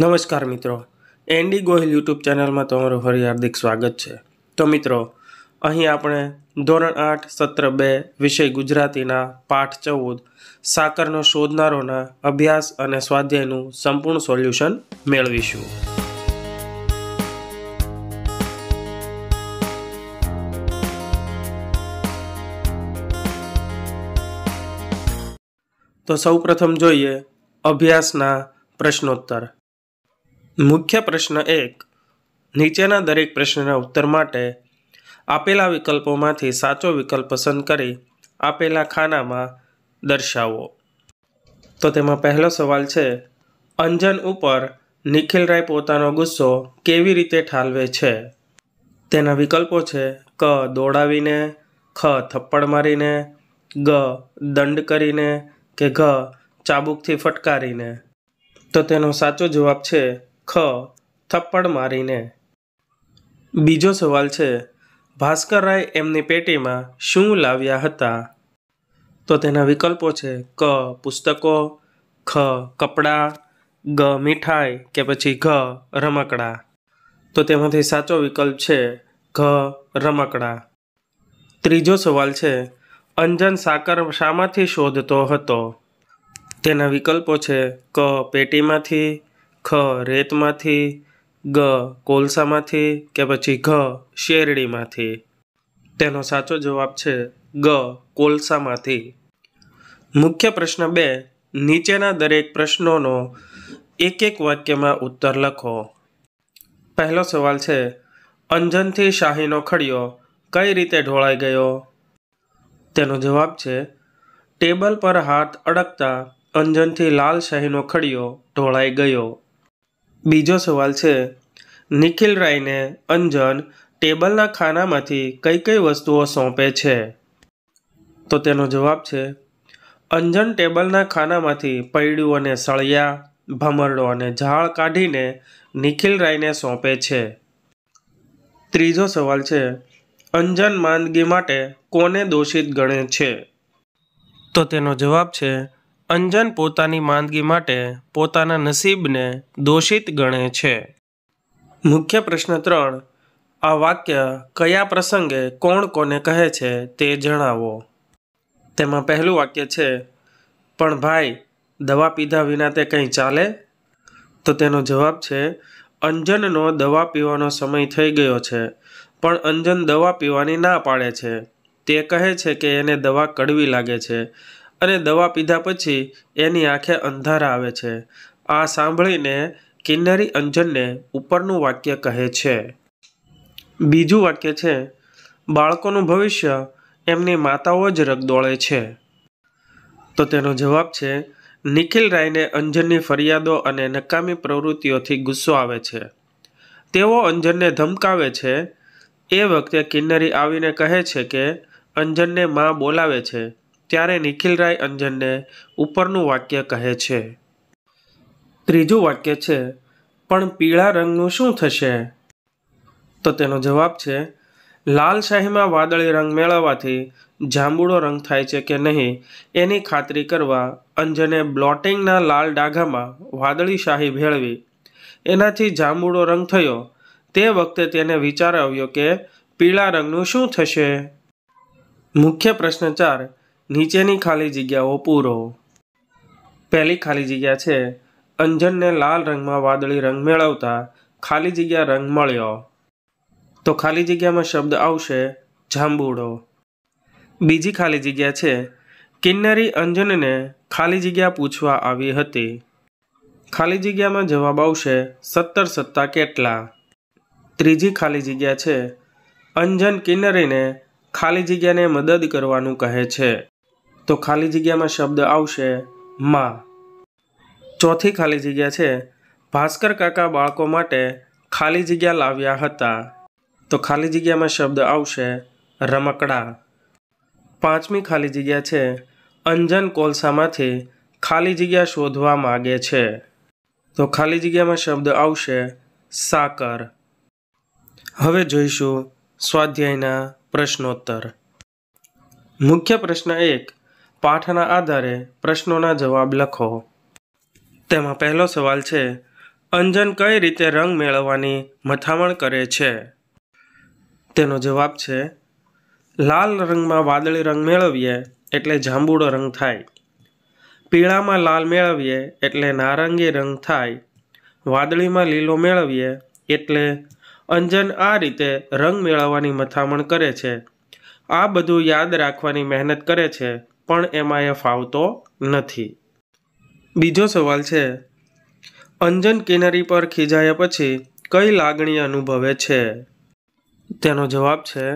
નમસ્કાર મિત્રો Andy Gohil YouTube ચેનલમાં તમારું ફરી હાર્દિક સ્વાગત છે તો મિત્રો અહીં આપણે ધોરણ આઠ સત્ર બે વિષય ગુજરાતીના પાઠ ચૌદ સાકરનો શોધનારોના અભ્યાસ અને સ્વાધ્યાયનું સંપૂર્ણ સોલ્યુશન મેળવીશું તો સૌપ્રથમ જોઈએ અભ્યાસના પ્રશ્નોત્તર મુખ્ય પ્રશ્ન એક નીચેના દરેક પ્રશ્નના ઉત્તર માટે આપેલા વિકલ્પોમાંથી સાચો વિકલ્પ પસંદ કરી આપેલા ખાનામાં દર્શાવો તો તેમાં પહેલો સવાલ છે અંજન ઉપર નિખિલરાય પોતાનો ગુસ્સો કેવી રીતે ઠાલવે છે તેના વિકલ્પો છે ક દોડાવીને ખ થપ્પડ મારીને ગ દંડ કરીને કે ઘ ચાબુકથી ફટકારીને તો તેનો સાચો જવાબ છે ખ થપ્પડ મારીને બીજો સવાલ છે ભાસ્કર રાય એમની પેટીમાં શું લાવ્યા હતા તો તેના વિકલ્પો છે ક પુસ્તકો ખ કપડાં ગ મીઠાઈ કે પછી ઘ રમકડા તો તેમાંથી સાચો વિકલ્પ છે ઘ રમકડા ત્રીજો સવાલ છે અંજન સાકર શામાંથી શોધતો હતો તેના વિકલ્પો છે ક પેટીમાંથી ખ રેતમાંથી ગ કોલસામાંથી કે પછી ઘ શેરડીમાંથી તેનો સાચો જવાબ છે ગ કોલસામાંથી મુખ્ય પ્રશ્ન બે નીચેના દરેક પ્રશ્નોનો એક એક વાક્યમાં ઉત્તર લખો પહેલો સવાલ છે અંજનથી શાહીનો ખડિયો કઈ રીતે ઢોળાઈ ગયો તેનો જવાબ છે ટેબલ પર હાથ અડકતા અંજનથી લાલ શાહીનો ખડિયો ઢોળાઈ ગયો બીજો સવાલ છે નિખિલ રાયને અંજન ટેબલના ખાનામાંથી કઈ કઈ વસ્તુઓ સોંપે છે તો તેનો જવાબ છે અંજન ટેબલના ખાનામાંથી પૈડું અને સળિયા ભમરડો અને ઝાડ કાઢીને નિખિલ રાયને સોંપે છે ત્રીજો સવાલ છે અંજન માંદગી માટે કોને દોષિત ગણે છે તો તેનો જવાબ છે અંજન પોતાની માંદગી માટે પોતાના નસીબને દોષિત ગણે છે મુખ્ય પ્રશ્ન ત્રણ આ વાક્ય કયા પ્રસંગે કોણ કોને કહે છે તે જણાવો તેમાં પહેલું વાક્ય છે પણ ભાઈ દવા પીધા વિના તે કંઈ ચાલે તો તેનો જવાબ છે અંજનનો દવા પીવાનો સમય થઈ ગયો છે પણ અંજન દવા પીવાની ના પાડે છે તે કહે છે કે એને દવા કડવી લાગે છે અને દવા પીધા પછી એની આંખે અંધારા આવે છે આ સાંભળીને કિન્નરી અંજનને ઉપરનું વાક્ય કહે છે બીજું વાક્ય છે બાળકોનું ભવિષ્ય એમની માતાઓ જ રગદોળે છે તો તેનો જવાબ છે નિખિલ રાયને અંજનની ફરિયાદો અને નકામી પ્રવૃત્તિઓથી ગુસ્સો આવે છે તેઓ અંજનને ધમકાવે છે એ વખતે કિન્નરી આવીને કહે છે કે અંજનને મા બોલાવે છે ત્યારે નિખિલ રાય અંજનને ઉપરનું વાક્ય કહે છે ત્રીજું વાક્ય છે પણ પીળા રંગનું શું થશે તો તેનો જવાબ છે લાલ શાહીમાં વાદળી રંગ મેળવવાથી જાંબુડો રંગ થાય છે કે નહીં એની ખાતરી કરવા અંજને બ્લોટિંગના લાલ ડાઘામાં વાદળી શાહી ભેળવી એનાથી જાંબુડો રંગ થયો તે વખતે તેને વિચાર આવ્યો કે પીળા રંગનું શું થશે મુખ્ય પ્રશ્ન ચાર નીચેની ખાલી જગ્યાઓ પૂરો પહેલી ખાલી જગ્યા છે અંજનને લાલ રંગમાં વાદળી રંગ મેળવતા ખાલી જગ્યા રંગ મળ્યો તો ખાલી જગ્યામાં શબ્દ આવશે જાંબુડો બીજી ખાલી જગ્યા છે કિન્નરી અંજનને ખાલી જગ્યા પૂછવા આવી હતી ખાલી જગ્યામાં જવાબ આવશે સત્તર સત્તા કેટલા ત્રીજી ખાલી જગ્યા છે અંજન કિન્નરીને ખાલી જગ્યાને મદદ કરવાનું કહે છે તો ખાલી જગ્યામાં શબ્દ આવશે મા ચોથી ખાલી જગ્યા છે ભાસ્કર કાકા બાળકો માટે ખાલી જગ્યા લાવ્યા હતા તો ખાલી જગ્યામાં શબ્દ આવશે રમકડા પાંચમી ખાલી જગ્યા છે અંજન કોલસામાંથી ખાલી જગ્યા શોધવા માગે છે તો ખાલી જગ્યામાં શબ્દ આવશે સાકર હવે જોઈશું સ્વાધ્યાયના પ્રશ્નોત્તર મુખ્ય પ્રશ્ન એક પાઠના આધારે પ્રશ્નોના જવાબ લખો તેમાં પહેલો સવાલ છે અંજન કઈ રીતે રંગ મેળવવાની મથામણ કરે છે તેનો જવાબ છે લાલ રંગમાં વાદળી રંગ મેળવીએ એટલે જાંબુડો રંગ થાય પીળામાં લાલ મેળવીએ એટલે નારંગી રંગ થાય વાદળીમાં લીલો મેળવીએ એટલે અંજન આ રીતે રંગ મેળવવાની મથામણ કરે છે આ બધું યાદ રાખવાની મહેનત કરે છે પણ એમાં એ ફાવતો નથી બીજો સવાલ છે અંજન કિનારી પર ખીજાયા પછી કઈ લાગણી અનુભવે છે તેનો જવાબ છે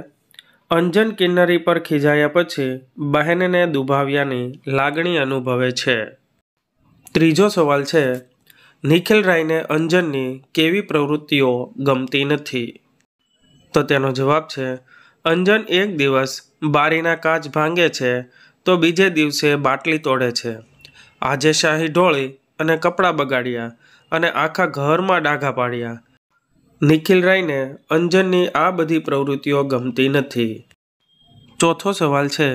અંજન કિન્નરી પર ખીજાયા પછી બહેનને દુભાવ્યાની લાગણી અનુભવે છે ત્રીજો સવાલ છે નિખિલ રાયને અંજનની કેવી પ્રવૃત્તિઓ ગમતી નથી તો તેનો જવાબ છે અંજન એક દિવસ બારીના કાચ ભાંગે છે તો બીજે દિવસે બાટલી તોડે છે આજે શાહી ઢોળી અને કપડાં બગાડ્યા અને આખા ઘરમાં ડાઘા પાડ્યા નિખિલ રાયને અંજનની આ બધી પ્રવૃત્તિઓ ગમતી નથી ચોથો સવાલ છે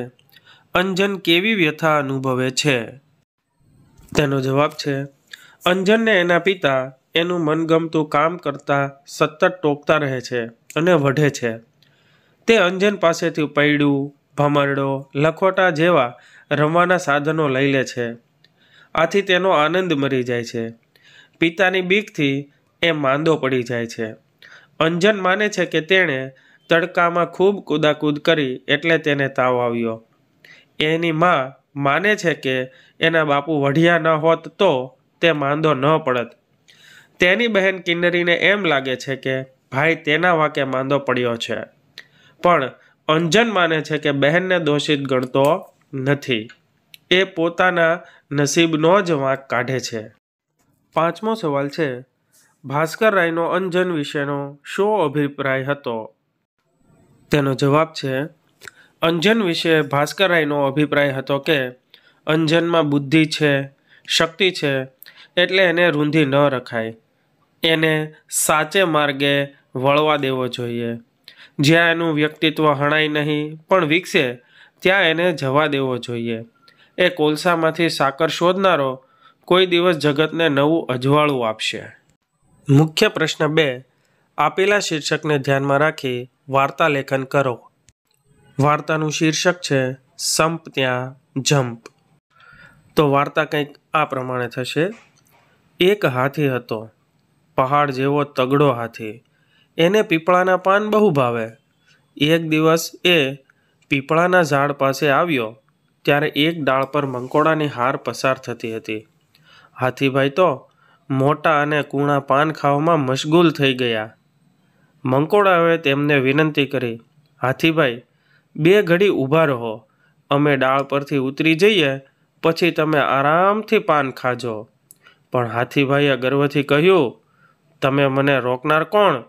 અંજન કેવી વ્યથા અનુભવે છે તેનો જવાબ છે અંજનને એના પિતા એનું મનગમતું કામ કરતા સતત ટોકતા રહે છે અને વઢે છે તે અંજન પાસેથી પૈડું ભમરડો લખોટા જેવા રમવાના સાધનો લઈ લે છે આથી તેનો આનંદ મરી જાય છે પિતાની બીકથી એ માંદો પડી જાય છે અંજન માને છે કે તેણે તડકામાં ખૂબ કૂદાકૂદ કરી એટલે તેને તાવ આવ્યો એની માં માને છે કે એના બાપુ વઢિયા ન હોત તો તે માંદો ન પડત તેની બહેન કિન્નરીને એમ લાગે છે કે ભાઈ તેના વાંકે માંદો પડ્યો છે પણ અંજન માને છે કે બહેનને દોષિત ગણતો નથી એ પોતાના નસીબનો જ વાંક કાઢે છે પાંચમો સવાલ છે ભાસ્કર રાયનો અંજન વિશેનો શો અભિપ્રાય હતો તેનો જવાબ છે અંજન વિશે ભાસ્કર રાયનો અભિપ્રાય હતો કે અંજનમાં બુદ્ધિ છે શક્તિ છે એટલે એને રૂંધી ન રખાય એને સાચે માર્ગે વળવા દેવો જોઈએ જ્યાં એનું વ્યક્તિત્વ હણાય નહીં પણ વિકસે ત્યાં એને જવા દેવો જોઈએ એ કોલસામાંથી સાકર શોધનારો કોઈ દિવસ જગતને નવું અજવાળું આપશે મુખ્ય પ્રશ્ન બે આપેલા શીર્ષકને ધ્યાનમાં રાખી વાર્તા લેખન કરો વાર્તાનું શીર્ષક છે સંપ ત્યાં જમ્પ તો વાર્તા કંઈક આ પ્રમાણે થશે એક હાથી હતો પહાડ જેવો તગડો હાથી એને પીપળાના પાન બહુ ભાવે એક દિવસ એ પીપળાના ઝાડ પાસે આવ્યો ત્યારે એક ડાળ પર મંકોડાની હાર પસાર થતી હતી હાથીભાઈ તો મોટા અને કૂણા પાન ખાવામાં મશગુલ થઈ ગયા મંકોડાએ તેમને વિનંતી કરી હાથીભાઈ બે ઘડી ઊભા રહો અમે ડાળ પરથી ઉતરી જઈએ પછી તમે આરામથી પાન ખાજો પણ હાથીભાઈએ ગર્વથી કહ્યું તમે મને રોકનાર કોણ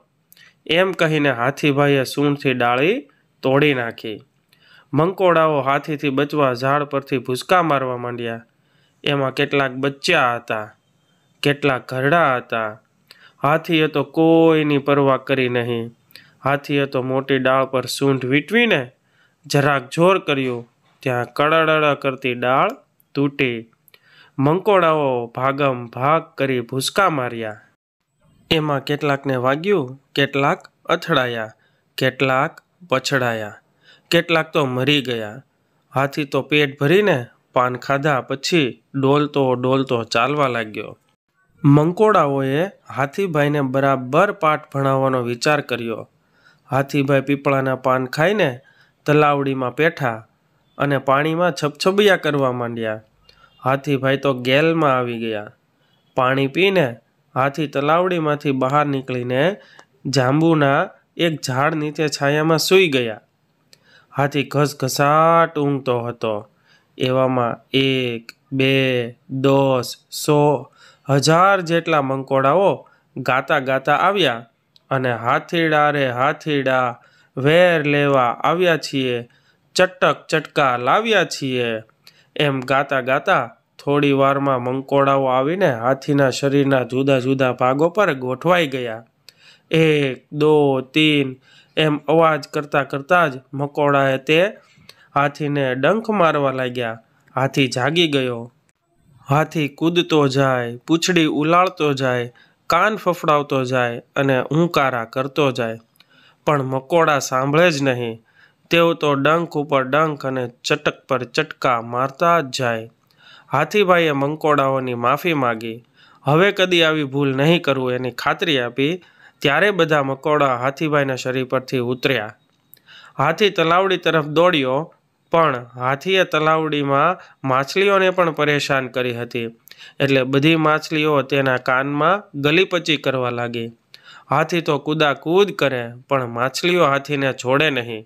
એમ કહીને હાથીભાઈએ સૂંઢથી ડાળી તોડી નાખી મંકોડાઓ હાથીથી બચવા ઝાડ પરથી ભૂસકા મારવા માંડ્યા એમાં કેટલાક બચ્ચા હતા કેટલાક ઘરડા હતા હાથીએ તો કોઈની પરવા કરી નહીં હાથીએ તો મોટી ડાળ પર સૂંઢ વીટવીને જરાક જોર કર્યું ત્યાં કળડળ કરતી ડાળ તૂટી મંકોડાઓ ભાગમ ભાગ કરી ભૂસકા માર્યા એમાં કેટલાકને વાગ્યું કેટલાક અથડાયા કેટલાક પછડાયા કેટલાક તો મરી ગયા હાથી તો પેટ ભરીને પાન ખાધા પછી ડોલતો ડોલતો ચાલવા લાગ્યો મંકોડાઓએ હાથીભાઈને બરાબર પાઠ ભણાવવાનો વિચાર કર્યો હાથીભાઈ પીપળાના પાન ખાઈને તલાવડીમાં બેઠા અને પાણીમાં છપછબિયા કરવા માંડ્યા હાથીભાઈ તો ગેલમાં આવી ગયા પાણી પીને હાથી તલાવડીમાંથી બહાર નીકળીને જાંબુના એક ઝાડ નીચે છાયામાં સૂઈ ગયા હાથી ઘસઘસાટ ઊંઘતો હતો એવામાં એક બે દસ સો હજાર જેટલા મંકોડાઓ ગાતા ગાતા આવ્યા અને હાથીડા રે હાથીડા વેર લેવા આવ્યા છીએ ચટક ચટકા લાવ્યા છીએ એમ ગાતા ગાતા થોડી વારમાં મંકોડાઓ આવીને હાથીના શરીરના જુદા જુદા ભાગો પર ગોઠવાઈ ગયા એક દો તીન એમ અવાજ કરતાં કરતાં જ મકોડાએ તે હાથીને ડંખ મારવા લાગ્યા હાથી જાગી ગયો હાથી કૂદતો જાય પૂંછડી ઉલાળતો જાય કાન ફફડાવતો જાય અને ઊંકારા કરતો જાય પણ મકોડા સાંભળે જ નહીં તેઓ તો ડંખ ઉપર ડંખ અને ચટક પર ચટકા મારતા જ જાય હાથીભાઈએ મંકોડાઓની માફી માગી હવે કદી આવી ભૂલ નહીં કરવું એની ખાતરી આપી ત્યારે બધા મકોડા હાથીભાઈના શરીર પરથી ઉતર્યા હાથી તલાવડી તરફ દોડ્યો પણ હાથીએ તલાવડીમાં માછલીઓને પણ પરેશાન કરી હતી એટલે બધી માછલીઓ તેના કાનમાં ગલીપચી કરવા લાગી હાથી તો કૂદાકૂદ કરે પણ માછલીઓ હાથીને છોડે નહીં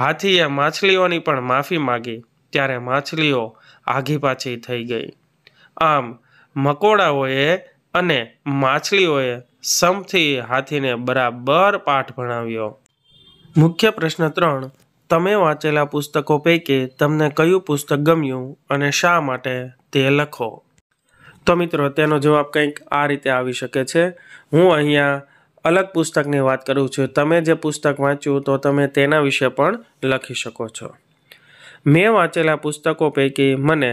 હાથીએ માછલીઓની પણ માફી માગી ત્યારે માછલીઓ આઘી પાછી થઈ ગઈ આમ મકોડાઓએ અને માછલીઓએ સમથી હાથીને બરાબર પાઠ ભણાવ્યો મુખ્ય પ્રશ્ન ત્રણ તમે વાંચેલા પુસ્તકો પૈકી તમને કયું પુસ્તક ગમ્યું અને શા માટે તે લખો તો મિત્રો તેનો જવાબ કંઈક આ રીતે આવી શકે છે હું અહીંયા અલગ પુસ્તકની વાત કરું છું તમે જે પુસ્તક વાંચ્યું તો તમે તેના વિશે પણ લખી શકો છો મેં વાંચેલા પુસ્તકો પૈકી મને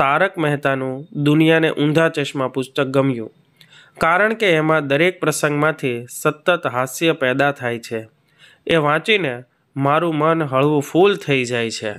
તારક મહેતાનું દુનિયાને ઊંધા ચશ્મા પુસ્તક ગમ્યું કારણ કે એમાં દરેક પ્રસંગમાંથી સતત હાસ્ય પેદા થાય છે એ વાંચીને મારું મન હળવું ફૂલ થઈ જાય છે